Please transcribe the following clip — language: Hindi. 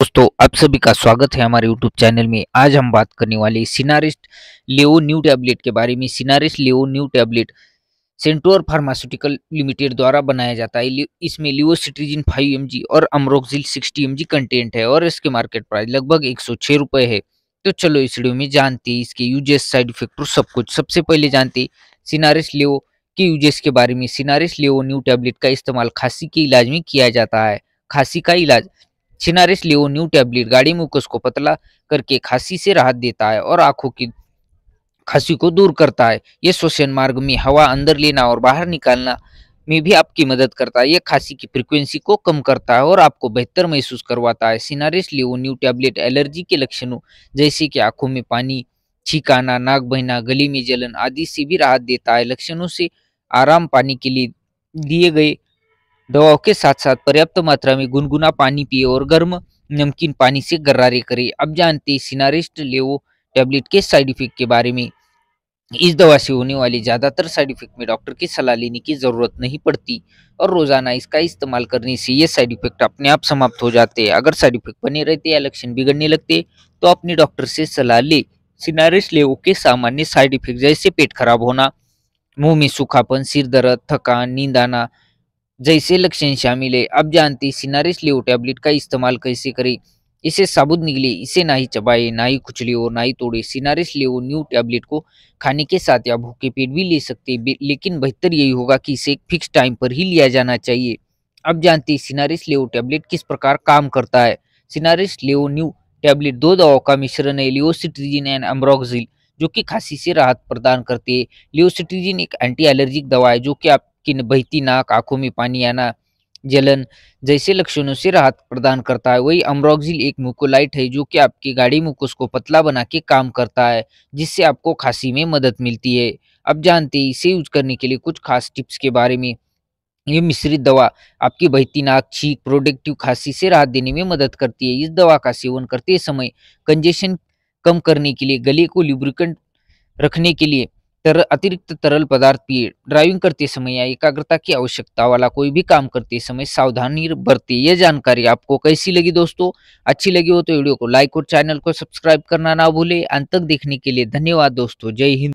दोस्तों आप सभी का स्वागत है हमारे YouTube चैनल में आज हम बात करने वाले सिनारिस्ट लियो न्यू टैबलेट के बारे में Sinarest Leo new tablet Centaur pharmaceutical limited द्वारा बनाया जाता है इसमें सिट्रीजिन 5 एम और अमरोक्सिल 60 एम कंटेंट है और इसके मार्केट प्राइस लगभग एक सौ है तो चलो इस वीडियो में जानते हैं इसके यूजेस साइड इफेक्ट और सब कुछ सबसे पहले जानते सिनारिस लियो के यूजेस के बारे में सिनारिस लियो न्यू टैबलेट का इस्तेमाल खांसी के इलाज में किया जाता है खांसी का इलाज छिनारिस लियो न्यू टैबलेट गाड़ी मुकस को पतला करके खांसी से राहत देता है और आंखों की खांसी को दूर करता है यह श्वसन मार्ग में हवा अंदर लेना और बाहर निकालना में भी आपकी मदद करता है यह खांसी की फ्रिक्वेंसी को कम करता है और आपको बेहतर महसूस करवाता है सिनारिस लियो टैबलेट एलर्जी के लक्षणों जैसे कि आंखों में पानी छिकाना नाक बहना गली में जलन आदि से भी राहत देता है लक्षणों से आराम पाने के लिए दिए गए दवाओं के साथ साथ पर्याप्त मात्रा में गुनगुना पानी पिए और गर्म नमकीन पानी से गरारे करें अब जानते हैं सिनारिस्ट लेवो टैबलेट के साइड इफेक्ट के बारे में इस दवा से होने वाले ज़्यादातर साइड इफेक्ट में डॉक्टर की सलाह लेने की ज़रूरत नहीं पड़ती और रोज़ाना इसका इस्तेमाल करने से ये साइड इफेक्ट अपने आप समाप्त हो जाते हैं अगर साइड इफेक्ट बने रहते या लक्षण बिगड़ने लगते तो अपने डॉक्टर से सलाह ले सिनारिस लेवो के सामान्य साइड इफेक्ट जैसे पेट खराब होना मुंह में सूखापन सिर दर्द थकान नींद आना जैसे लक्षण शामिल है अब जानती सिनारिस लियो टैबलेट का इस्तेमाल कैसे करें इसे साबुत निकले इसे ना ही चबाए ना ही कुचले और ना ही तोड़े सिनारिस लियो न्यू टैबलेट को खाने के साथ या भूखे पेट भी ले सकते लेकिन बेहतर यही होगा कि इसे फिक्स टाइम पर ही लिया जाना चाहिए अब जानती सिनारिस लियो टैबलेट किस प्रकार काम करता है सिनारिस लियो न्यू टैबलेट दो दवाओं का मिश्रण है लियोसिट्रीजिन एंड अम्ब्रोक्सिल जो कि खांसी से राहत प्रदान करती है लियोसिट्रीजिन एक एंटी एलर्जिक दवा है जो कि आप कि बहती नाक आंखों में पानी आना जलन जैसे लक्षणों से राहत प्रदान करता है वही अमरोक्सिल एक मुकोलाइट है जो कि आपकी गाड़ी मुकुस को पतला बना के काम करता है जिससे आपको खांसी में मदद मिलती है अब जानते हैं इसे यूज करने के लिए कुछ खास टिप्स के बारे में ये मिश्रित दवा आपकी बहती नाक छींक प्रोडक्टिव खांसी से राहत देने में मदद करती है इस दवा का सेवन करते समय कंजेशन कम करने के लिए गले को लिब्रिकेंट रखने के लिए तर अतिरिक्त तरल पदार्थ पिए ड्राइविंग करते समय या एकाग्रता की आवश्यकता वाला कोई भी काम करते समय सावधानी बरते ये जानकारी आपको कैसी लगी दोस्तों अच्छी लगी हो तो वीडियो को लाइक और चैनल को सब्सक्राइब करना ना भूले अंत तक देखने के लिए धन्यवाद दोस्तों जय हिंद